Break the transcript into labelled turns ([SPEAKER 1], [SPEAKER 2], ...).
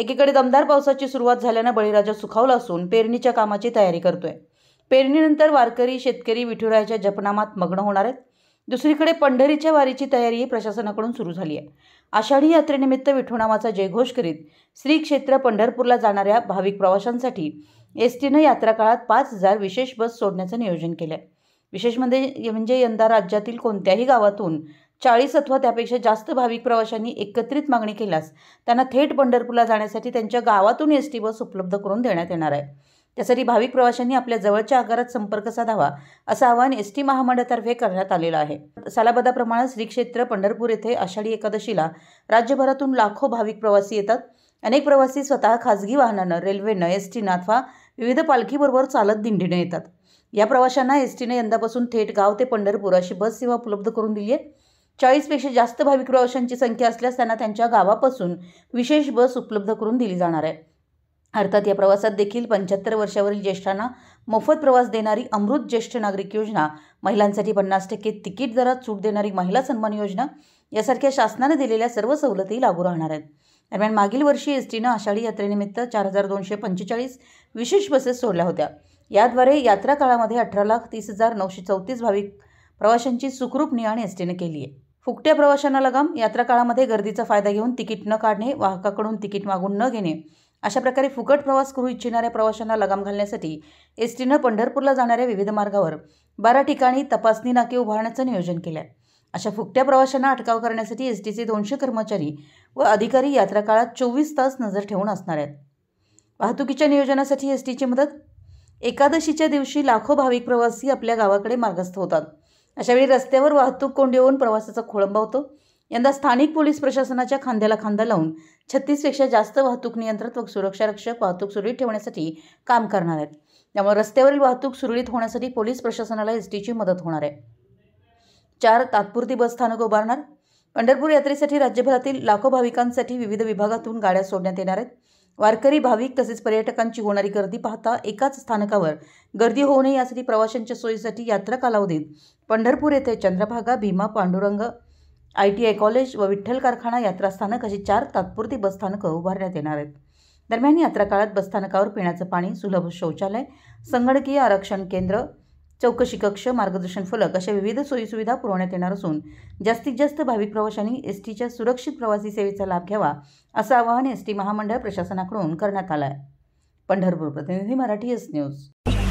[SPEAKER 1] एकीकडे दमदार पावसाची सुरुवात झाल्यानं बळीराजा सुखावला असून पेरणीच्या कामाची तयारी करतोय पेरणीनंतर वारकरी शेतकरी विठुरायाच्या जपनामात मग्न होणार आहेत दुसरीकडे पंढरीच्या वारीची तयारीही प्रशासनाकडून सुरू झाली आहे आषाढी यात्रेनिमित्त विठुनामाचा जयघोष करीत श्री क्षेत्र पंढरपूरला जाणाऱ्या भाविक प्रवाशांसाठी एस यात्रा काळात पाच हजार विशेष बस सोडण्याचं नियोजन केलं आहे विशेष म्हणजे म्हणजे यंदा राज्यातील कोणत्याही गावातून चाळीस अथवा त्यापेक्षा जास्त भाविक प्रवाशांनी एकत्रित मागणी केल्यास त्यांना थेट पंढरपूरला जाण्यासाठी त्यांच्या गावातून एस टी बस उपलब्ध करून देण्यात येणार आहे त्यासाठी भाविक प्रवाशांनी आपल्या जवळच्या आगारात संपर्क साधावा असं आवाहन एस टी महामंडळातर्फे करण्यात आलेलं आहे सालाबदाप्रमाणे श्री क्षेत्र पंढरपूर येथे आषाढी एकादशीला राज्यभरातून लाखो भाविक प्रवासी येतात अनेक प्रवासी स्वतः खासगी वाहनानं रेल्वेनं एस टीनं अथवा विविध पालखीबरोबर चालत दिंडीने येतात या प्रवाशांना एस टीने यंदापासून थेट गाव ते पंढरपूर अशी बस सेवा उपलब्ध करून दिली आहे चाळीसपेक्षा जास्त भाविक प्रवाशांची संख्या असल्यास त्यांना त्यांच्या गावापासून विशेष बस उपलब्ध करून दिली जाणार आहे अर्थात या प्रवासात देखील पंच्याहत्तर वर्षावरील ज्येष्ठांना मोफत प्रवास देणारी अमृत ज्येष्ठ नागरिक योजना महिलांसाठी पन्नास टक्के तिकीट दरात सूट देणारी महिला सन्मान योजना यासारख्या शासनाने दिलेल्या सर्व सवलती लागू राहणार आहेत दरम्यान मागील वर्षी एस टीनं आषाढी यात्रेनिमित्त चार हजार दोनशे पंचेचाळीस विशेष बसेस सोडल्या होत्या याद्वारे यात्रा काळामध्ये अठरा लाख तीस हजार नऊशे चौतीस भाविक प्रवाशांची सुखरूप नियाण एस केली आहे फुकट्या प्रवाशांना लगाम यात्रा काळामध्ये गर्दीचा फायदा घेऊन तिकीट न काढणे वाहकाकडून तिकीट मागून न घेणे अशा प्रकारे फुकट प्रवास करू इच्छिणाऱ्या प्रवाशांना लगाम घालण्यासाठी एस टीनं पंढरपूरला जाणाऱ्या विविध मार्गावर बारा ठिकाणी तपासणी नाके उभारण्याचं नियोजन केलं आहे अशा फुकट्या प्रवाशांना अटकाव करण्यासाठी एस टीचे दोनशे कर्मचारी व अधिकारी यात्रा काळात चोवीस तास नजर ठेवून असणार आहेत वाहतुकीच्या नियोजनासाठी एस टीची मदत एकादशीच्या दिवशी लाखो भाविक प्रवासी आपल्या गावाकडे मार्गस्थ होतात अशावेळी रस्त्यावर वाहतूक कोंडी होऊन प्रवासाचा खोळंबा होतो यंदा स्थानिक पोलीस प्रशासनाच्या खांद्याला खांदा लावून छत्तीसपेक्षा जास्त वाहतूक नियंत्रक व रक्षक वाहतूक सुरळीत ठेवण्यासाठी काम करणार आहेत त्यामुळे रस्त्यावरील वाहतूक सुरळीत होण्यासाठी पोलीस प्रशासनाला एस टीची मदत होणार आहे चार तात्पुरती बस स्थानक उभारणार पंढरपूर यात्रेसाठी राज्यभरातील लाखो भाविकांसाठी विविध विभागातून गाड्या सोडण्यात येणार आहेत वारकरी भाविक तसेच पर्यटकांची होणारी गर्दी पाहता एकाच स्थानकावर गर्दी होऊ नये यासाठी प्रवाशांच्या सोयीसाठी यात्रा कालावधीत पंढरपूर येथे Chandrabhaga Bhima Pandurang I T I college व विठ्ठल कारखाना यात्रा स्थानक अशी चार तात्पुरती बसस्थानकं उभारण्यात येणार आहेत दरम्यान यात्रा काळात बसस्थानकावर पिण्याचं पाणी सुलभ शौचालय संगणकीय आरक्षण केंद्र चौकशी कक्ष मार्गदर्शन फलक अशा विविध सोयीसुविधा पुरवण्यात येणार असून जास्तीत जास्त भाविक प्रवाशांनी एस टीच्या सुरक्षित प्रवासी सेवेचा लाभ घ्यावा असं आवाहन एस टी महामंडळ प्रशासनाकडून करण्यात आलं आहे पंढरपूर प्रतिनिधी मराठी एस न्यूज